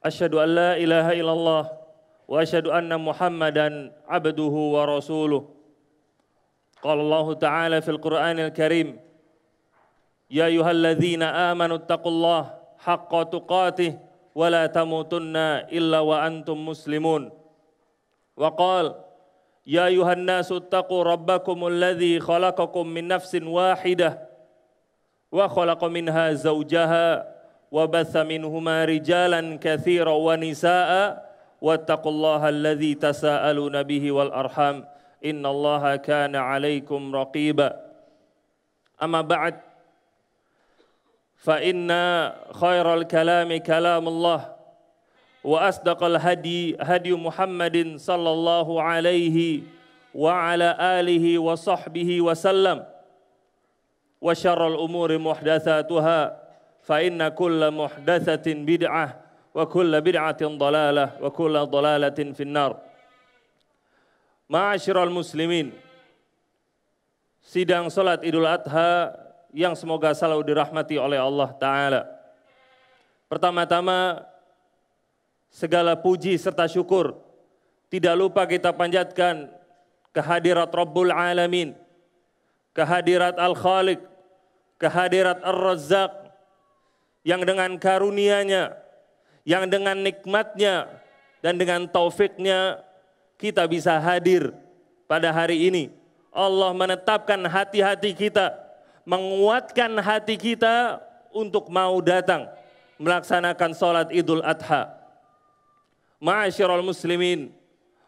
Asyhadu an la ilaha illallah wa asyhadu anna Muhammadan abduhu wa rasuluh. Qala Allah Ta'ala fil Qur'anil Karim Ya ayyuhalladzina amanu taqullaha haqqa tuqatih wa la tamutunna illa wa antum muslimun. Wa qala Ya ayuhan nasu taqu rabbakumul ladzi khalaqakum min nafsin wahidah wa khalaqa minha zawjaha وبث منهما رجالا كثيرا ونساء واتقوا الله الذي تساءلون به والأرحام إن الله كان عليكم رقيبا أما بعد فإن خير الكلام كلام الله وأصدق الهدي هدي محمد صلى الله عليه وعلى آله وصحبه وسلم وشر الأمور محدثاتها فإن كل محدثة بدعة bid'ah بدعة ضلالة وكل ضلالة في النار dalalatin finnar. muslimin. Sidang salat Idul Adha yang semoga selalu dirahmati oleh Allah taala. Pertama-tama segala puji serta syukur tidak lupa kita panjatkan kehadirat Rabbul Alamin, kehadirat Al-Khaliq, kehadirat Ar-Razzaq, yang dengan karunia-Nya, yang dengan nikmat-Nya dan dengan taufiknya kita bisa hadir pada hari ini. Allah menetapkan hati-hati kita, menguatkan hati kita untuk mau datang melaksanakan sholat idul adha. Ma'asyiral muslimin,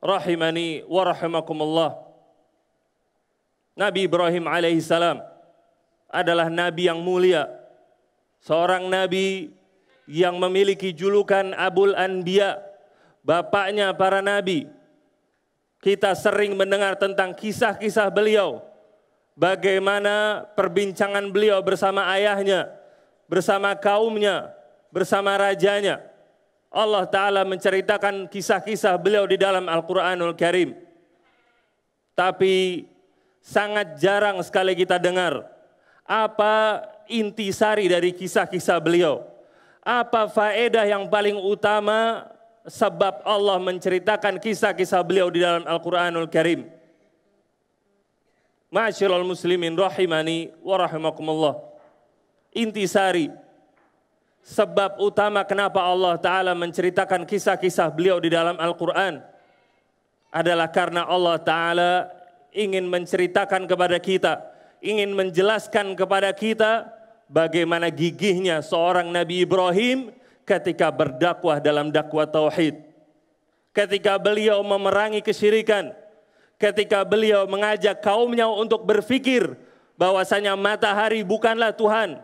rahimani wa rahimakumullah. Nabi Ibrahim alaihissalam adalah nabi yang mulia, seorang nabi yang memiliki julukan Abul Anbiya, bapaknya para nabi. Kita sering mendengar tentang kisah-kisah beliau, bagaimana perbincangan beliau bersama ayahnya, bersama kaumnya, bersama rajanya. Allah Ta'ala menceritakan kisah-kisah beliau di dalam Al-Quranul Karim. Tapi sangat jarang sekali kita dengar apa intisari dari kisah-kisah beliau. Apa faedah yang paling utama sebab Allah menceritakan kisah-kisah beliau di dalam Al-Quranul Karim. Ma'asyiral muslimin rahimani wa rahimakumullah. Intisari sebab utama kenapa Allah taala menceritakan kisah-kisah beliau di dalam Al-Qur'an adalah karena Allah taala ingin menceritakan kepada kita ingin menjelaskan kepada kita bagaimana gigihnya seorang Nabi Ibrahim ketika berdakwah dalam dakwah tauhid. Ketika beliau memerangi kesyirikan, ketika beliau mengajak kaumnya untuk berfikir bahwasanya matahari bukanlah Tuhan,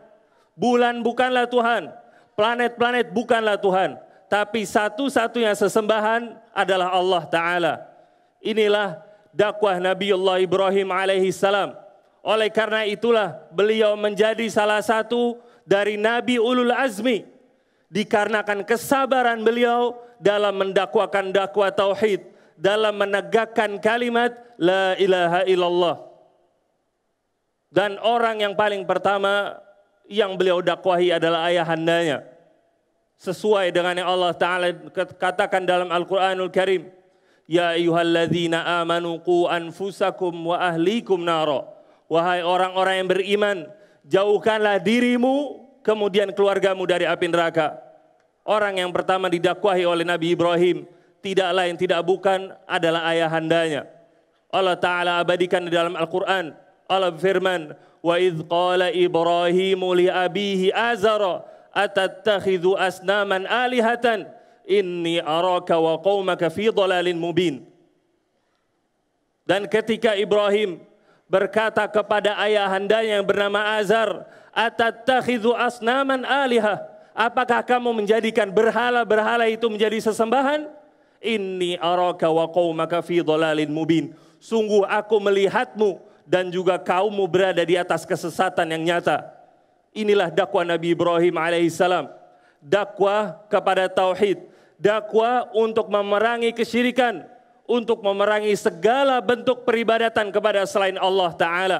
bulan bukanlah Tuhan, planet-planet bukanlah Tuhan, tapi satu-satunya sesembahan adalah Allah taala. Inilah dakwah Nabi Allah Ibrahim alaihi salam oleh karena itulah beliau menjadi salah satu dari Nabi Ulul Azmi. Dikarenakan kesabaran beliau dalam mendakwakan dakwah tauhid, dalam menegakkan kalimat la ilaha illallah. Dan orang yang paling pertama yang beliau dakwahi adalah ayahandanya. Sesuai dengan yang Allah Ta'ala katakan dalam Al-Quranul Karim. Ya ayuhalladzina amanu ku anfusakum wa ahlikum naro. Wahai orang-orang yang beriman, jauhkanlah dirimu kemudian keluargamu dari api neraka. Orang yang pertama didakwahi oleh Nabi Ibrahim, tidak lain tidak bukan adalah ayahandanya. Allah Ta'ala abadikan di dalam Al-Quran. Allah berfirman, Ibrahimu li abihi azara, atattakhidhu asnaman alihatan Inni araka wa qawmaka fi dolalin mubin. Dan ketika Ibrahim berkata kepada ayahandanya yang bernama Azar, Atatakhidhu asnaman alihah?" Apakah kamu menjadikan berhala-berhala itu menjadi sesembahan? Inni araka wa qawmaka fi Dolalin mubin. Sungguh aku melihatmu dan juga kaummu berada di atas kesesatan yang nyata. Inilah dakwah Nabi Ibrahim alaihissalam. Dakwah kepada tauhid, dakwah untuk memerangi kesyirikan, untuk memerangi segala bentuk peribadatan kepada selain Allah Ta'ala.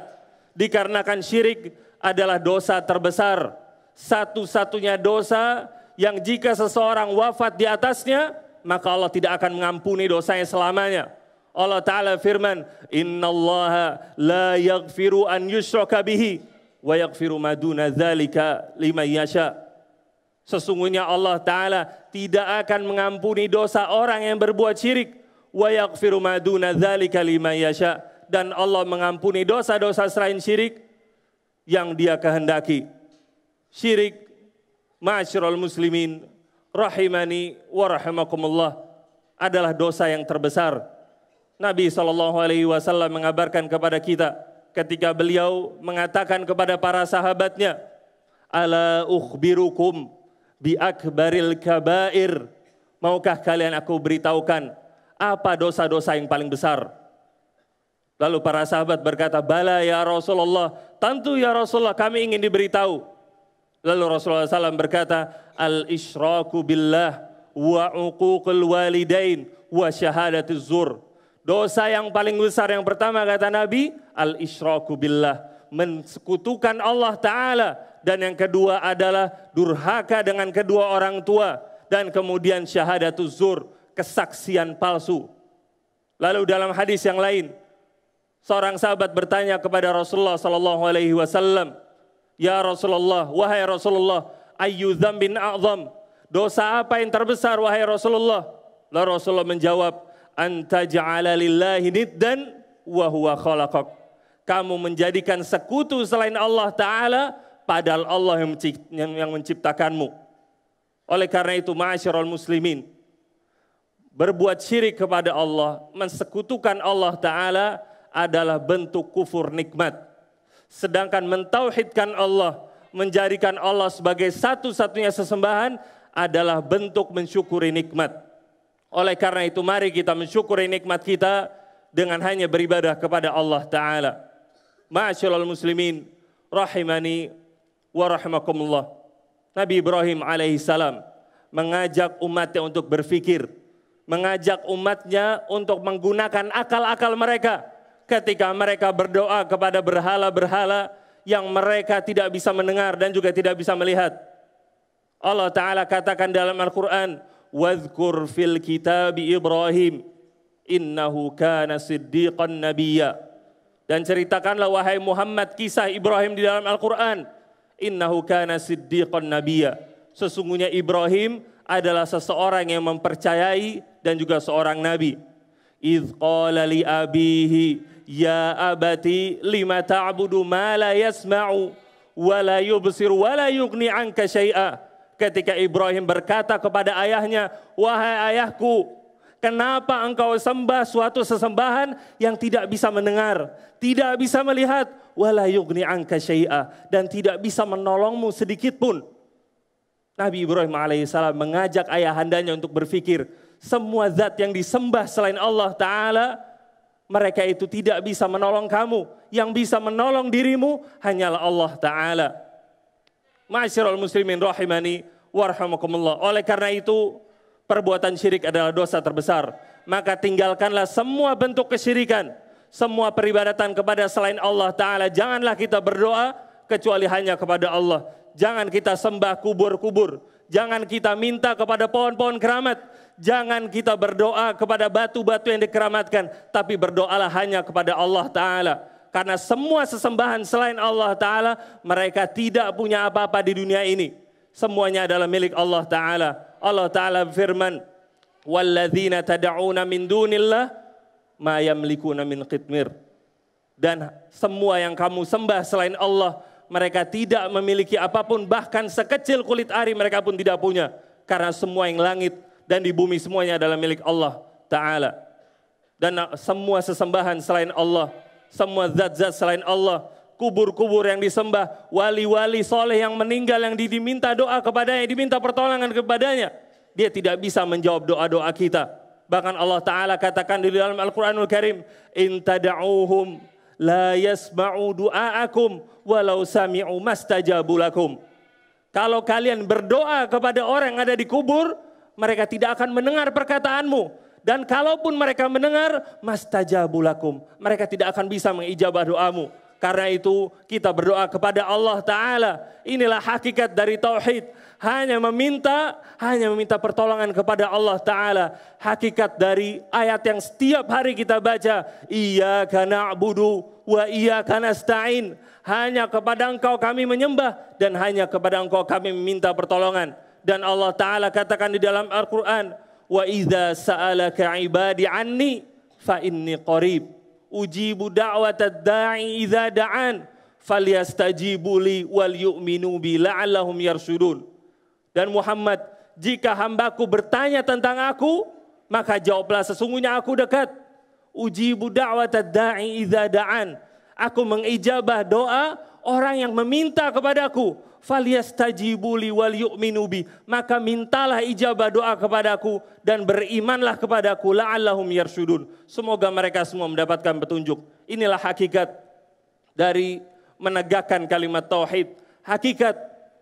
Dikarenakan syirik adalah dosa terbesar. Satu-satunya dosa yang jika seseorang wafat di atasnya, maka Allah tidak akan mengampuni dosanya selamanya. Allah Ta'ala firman, Inna Allah la yaghfiru an yushraka bihi, wa yaghfiru maduna dhalika lima yasha. Sesungguhnya Allah Ta'ala tidak akan mengampuni dosa orang yang berbuat syirik wa yaghfiru ma duna dzalika liman yasha dan Allah mengampuni dosa-dosa selain syirik yang dia kehendaki. Syirik ma'asyiral muslimin rahimani wa rahimakumullah adalah dosa yang terbesar. Nabi saw alaihi wasallam mengabarkan kepada kita ketika beliau mengatakan kepada para sahabatnya, "Ala ukhbirukum bi akbaril kabair?" Maukah kalian aku beritahukan apa dosa-dosa yang paling besar? Lalu para sahabat berkata, Bala ya Rasulullah, tentu ya Rasulullah kami ingin diberitahu. Lalu Rasulullah SAW berkata, Al-ishraku billah wa uququl walidain wa syahadatiz zur. Dosa yang paling besar yang pertama kata Nabi, Al-ishraku billah. Mensekutukan Allah Ta'ala. Dan yang kedua adalah durhaka dengan kedua orang tua. Dan kemudian syahadatuz zur kesaksian palsu. Lalu dalam hadis yang lain, seorang sahabat bertanya kepada Rasulullah Sallallahu Alaihi Wasallam, Ya Rasulullah, wahai Rasulullah, ayu bin a'zam, dosa apa yang terbesar wahai Rasulullah? Lalu Rasulullah menjawab, Anta ja'ala lillahi niddan wa huwa Kamu menjadikan sekutu selain Allah Ta'ala, padahal Allah yang menciptakanmu. Oleh karena itu, ma'asyiral muslimin, berbuat syirik kepada Allah, mensekutukan Allah Ta'ala adalah bentuk kufur nikmat. Sedangkan mentauhidkan Allah, menjadikan Allah sebagai satu-satunya sesembahan adalah bentuk mensyukuri nikmat. Oleh karena itu mari kita mensyukuri nikmat kita dengan hanya beribadah kepada Allah Ta'ala. Ma'asyiral muslimin, rahimani wa rahimakumullah. Nabi Ibrahim alaihi salam mengajak umatnya untuk berfikir mengajak umatnya untuk menggunakan akal-akal mereka ketika mereka berdoa kepada berhala-berhala yang mereka tidak bisa mendengar dan juga tidak bisa melihat. Allah Ta'ala katakan dalam Al-Quran, وَذْكُرْ fil الْكِتَابِ Ibrahim إِنَّهُ كَانَ صِدِّيقًا نَبِيًّا Dan ceritakanlah wahai Muhammad kisah Ibrahim di dalam Al-Quran. إِنَّهُ كَانَ صِدِّيقًا نَبِيًّا Sesungguhnya Ibrahim adalah seseorang yang mempercayai dan juga seorang nabi. Idh qala li abihi ya abati lima ta'budu ma la yasma'u wa la yubsir wa la yughni anka syai'a. Ketika Ibrahim berkata kepada ayahnya, "Wahai ayahku, kenapa engkau sembah suatu sesembahan yang tidak bisa mendengar, tidak bisa melihat, wala yughni anka syai'a dan tidak bisa menolongmu sedikit pun?" Nabi Ibrahim alaihissalam mengajak ayahandanya untuk berpikir, semua zat yang disembah selain Allah Ta'ala, mereka itu tidak bisa menolong kamu. Yang bisa menolong dirimu hanyalah Allah Ta'ala. Maasyirul muslimin rahimani warhamakumullah. Oleh karena itu, perbuatan syirik adalah dosa terbesar. Maka tinggalkanlah semua bentuk kesyirikan. Semua peribadatan kepada selain Allah Ta'ala. Janganlah kita berdoa kecuali hanya kepada Allah. Jangan kita sembah kubur-kubur. Jangan kita minta kepada pohon-pohon keramat. Jangan kita berdoa kepada batu-batu yang dikeramatkan. Tapi berdoalah hanya kepada Allah Ta'ala. Karena semua sesembahan selain Allah Ta'ala, mereka tidak punya apa-apa di dunia ini. Semuanya adalah milik Allah Ta'ala. Allah Ta'ala firman, وَالَّذِينَ تَدَعُونَ مِنْ دُونِ اللَّهِ مَا يَمْلِكُونَ مِنْ قِتْمِرِ dan semua yang kamu sembah selain Allah mereka tidak memiliki apapun, bahkan sekecil kulit ari mereka pun tidak punya. Karena semua yang langit dan di bumi semuanya adalah milik Allah Ta'ala. Dan semua sesembahan selain Allah, semua zat-zat selain Allah, kubur-kubur yang disembah, wali-wali soleh yang meninggal yang diminta doa kepadanya, diminta pertolongan kepadanya. Dia tidak bisa menjawab doa-doa kita. Bahkan Allah Ta'ala katakan di dalam Al-Quranul Karim, In tada'uhum la yasma'u du'aakum walau sami'u mastajabu Kalau kalian berdoa kepada orang yang ada di kubur, mereka tidak akan mendengar perkataanmu. Dan kalaupun mereka mendengar, mastajabu Mereka tidak akan bisa mengijabah doamu. Karena itu kita berdoa kepada Allah Ta'ala. Inilah hakikat dari Tauhid. Hanya meminta, hanya meminta pertolongan kepada Allah Ta'ala. Hakikat dari ayat yang setiap hari kita baca. Iya karena wa iya karena stain. Hanya kepada engkau kami menyembah dan hanya kepada engkau kami meminta pertolongan. Dan Allah Ta'ala katakan di dalam Al-Quran. Wa iza sa'alaka ibadi anni fa inni qarib ujibu da'watad da'i idza da'an falyastajibu li wal yu'minu bi la'allahum yarsyudun. Dan Muhammad, jika hambaku bertanya tentang aku, maka jawablah sesungguhnya aku dekat. Ujibu da'watad da'i idza da'an. Aku mengijabah doa orang yang meminta kepadaku faliyastajibuli wal yu'minu Maka mintalah ijabah doa kepadaku dan berimanlah kepadaku la'allahum yarsudun Semoga mereka semua mendapatkan petunjuk. Inilah hakikat dari menegakkan kalimat tauhid. Hakikat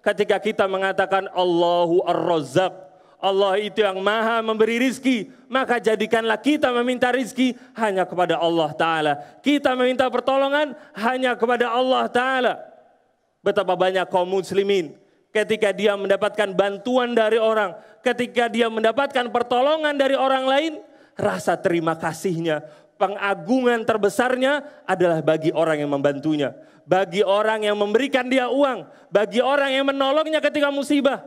ketika kita mengatakan Allahu ar-Razzaq. Allah itu yang maha memberi rizki. Maka jadikanlah kita meminta rizki hanya kepada Allah Ta'ala. Kita meminta pertolongan hanya kepada Allah Ta'ala. Betapa banyak kaum muslimin ketika dia mendapatkan bantuan dari orang, ketika dia mendapatkan pertolongan dari orang lain, rasa terima kasihnya, pengagungan terbesarnya adalah bagi orang yang membantunya, bagi orang yang memberikan dia uang, bagi orang yang menolongnya ketika musibah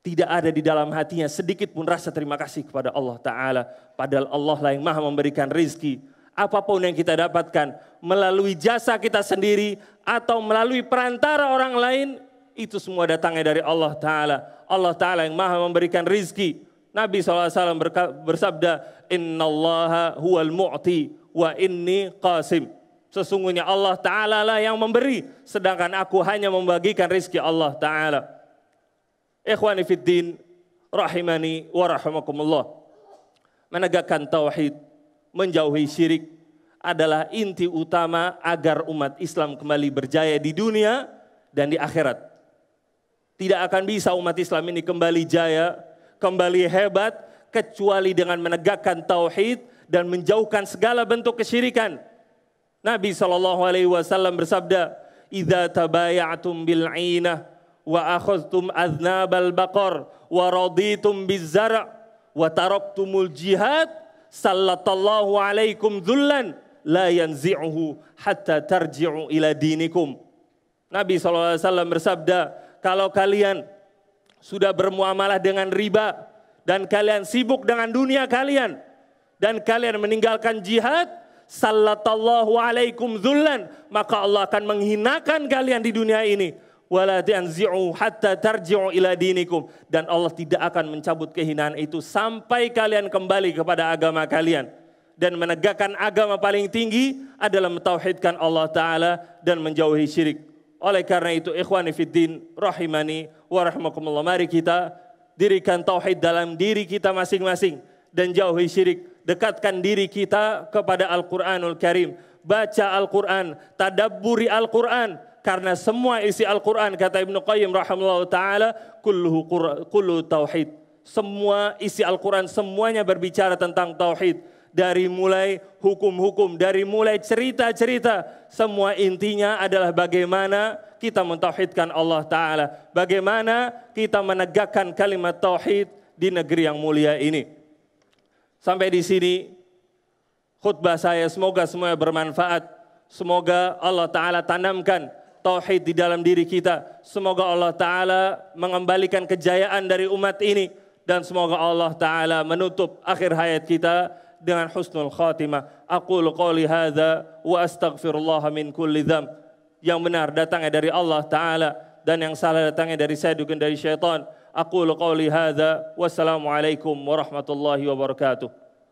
tidak ada di dalam hatinya sedikit pun rasa terima kasih kepada Allah Ta'ala. Padahal Allah lah yang maha memberikan rizki apapun yang kita dapatkan melalui jasa kita sendiri atau melalui perantara orang lain itu semua datangnya dari Allah Ta'ala. Allah Ta'ala yang maha memberikan rizki. Nabi SAW bersabda, Inna allaha huwal mu'ti wa inni qasim. Sesungguhnya Allah Ta'ala lah yang memberi, sedangkan aku hanya membagikan rizki Allah Ta'ala. Ikhwanifiddin rahimani wa rahimakumullah. Menegakkan tauhid, menjauhi syirik adalah inti utama agar umat Islam kembali berjaya di dunia dan di akhirat. Tidak akan bisa umat Islam ini kembali jaya, kembali hebat kecuali dengan menegakkan tauhid dan menjauhkan segala bentuk kesyirikan. Nabi Shallallahu alaihi wasallam bersabda, "Idza tabayatum bil ainah wa aznab al baqar wa raditum bil zara, wa taraktumul jihad sallallahu alaikum dhullan la yanzi'uhu hatta tarji'u ila dinikum. Nabi SAW bersabda, kalau kalian sudah bermuamalah dengan riba dan kalian sibuk dengan dunia kalian dan kalian meninggalkan jihad, sallallahu alaikum dhullan, maka Allah akan menghinakan kalian di dunia ini wala tanzi'u hatta tarji'u ila dan Allah tidak akan mencabut kehinaan itu sampai kalian kembali kepada agama kalian dan menegakkan agama paling tinggi adalah mentauhidkan Allah taala dan menjauhi syirik. Oleh karena itu ikhwani fiddin rahimani wa rahmakumullah mari kita dirikan tauhid dalam diri kita masing-masing dan jauhi syirik. Dekatkan diri kita kepada Al-Qur'anul Karim. Baca Al-Qur'an, tadabburi Al-Qur'an, karena semua isi Al-Quran kata Ibn Qayyim rahimahullah ta'ala kullu, kullu tauhid. Semua isi Al-Quran semuanya berbicara tentang tauhid. Dari mulai hukum-hukum, dari mulai cerita-cerita. Semua intinya adalah bagaimana kita mentauhidkan Allah Ta'ala. Bagaimana kita menegakkan kalimat tauhid di negeri yang mulia ini. Sampai di sini khutbah saya. Semoga semuanya bermanfaat. Semoga Allah Ta'ala tanamkan tauhid di dalam diri kita. Semoga Allah Ta'ala mengembalikan kejayaan dari umat ini. Dan semoga Allah Ta'ala menutup akhir hayat kita dengan husnul khatimah. Aku qawli hadha wa astaghfirullah min kulli dham. Yang benar datangnya dari Allah Ta'ala dan yang salah datangnya dari saya dari syaitan. Aku qawli hadha wassalamualaikum warahmatullahi wabarakatuh.